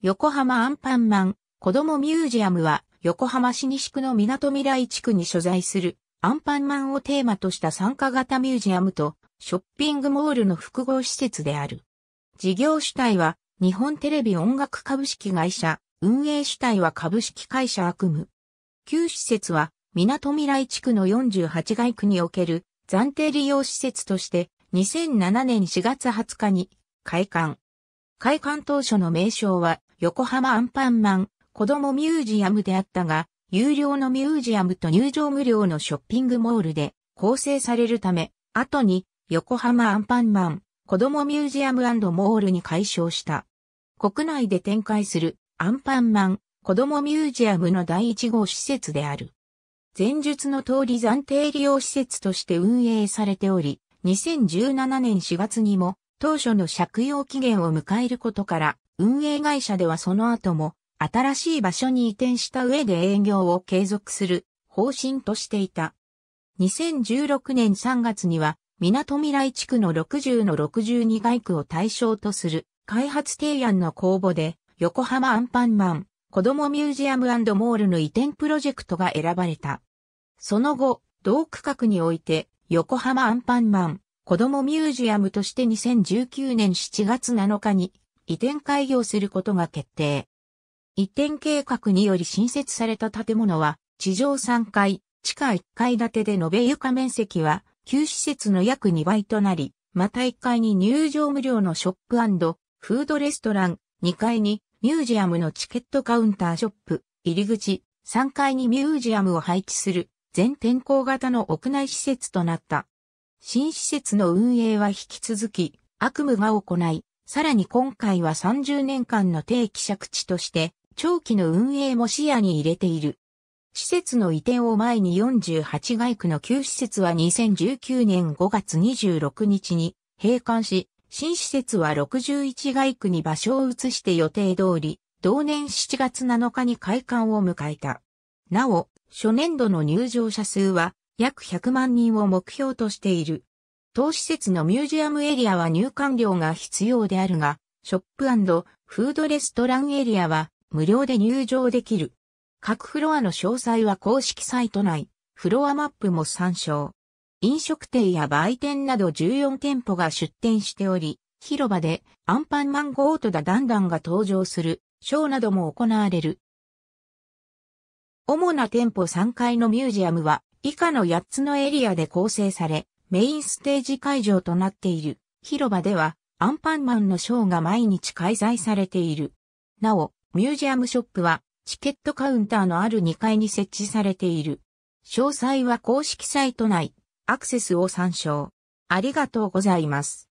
横浜アンパンマン、子供ミュージアムは、横浜市西区の港未来地区に所在する、アンパンマンをテーマとした参加型ミュージアムと、ショッピングモールの複合施設である。事業主体は、日本テレビ音楽株式会社、運営主体は株式会社悪夢。旧施設は、港未来地区の48街区における暫定利用施設として、2007年4月20日に開館。開館当初の名称は、横浜アンパンマン、子供ミュージアムであったが、有料のミュージアムと入場無料のショッピングモールで構成されるため、後に横浜アンパンマン、子供ミュージアムモールに改称した。国内で展開するアンパンマン、子供ミュージアムの第一号施設である。前述の通り暫定利用施設として運営されており、2017年4月にも当初の借用期限を迎えることから運営会社ではその後も新しい場所に移転した上で営業を継続する方針としていた。2016年3月には、港未来地区の60の62街区を対象とする開発提案の公募で、横浜アンパンマン、子供ミュージアムモールの移転プロジェクトが選ばれた。その後、同区画において、横浜アンパンマン、子供ミュージアムとして2019年7月7日に移転開業することが決定。移転計画により新設された建物は、地上3階、地下1階建てで延べ床面積は、旧施設の約2倍となり、また1階に入場無料のショップフードレストラン、2階にミュージアムのチケットカウンターショップ、入り口、3階にミュージアムを配置する全天候型の屋内施設となった。新施設の運営は引き続き悪夢が行い、さらに今回は30年間の定期借地として、長期の運営も視野に入れている。施設の移転を前に48街区の旧施設は2019年5月26日に閉館し、新施設は61街区に場所を移して予定通り、同年7月7日に開館を迎えた。なお、初年度の入場者数は約100万人を目標としている。当施設のミュージアムエリアは入館料が必要であるが、ショップフードレストランエリアは無料で入場できる。各フロアの詳細は公式サイト内、フロアマップも参照。飲食店や売店など14店舗が出店しており、広場でアンパンマンゴートダダンダンが登場するショーなども行われる。主な店舗3階のミュージアムは以下の8つのエリアで構成され、メインステージ会場となっている広場ではアンパンマンのショーが毎日開催されている。なお、ミュージアムショップはチケットカウンターのある2階に設置されている。詳細は公式サイト内、アクセスを参照。ありがとうございます。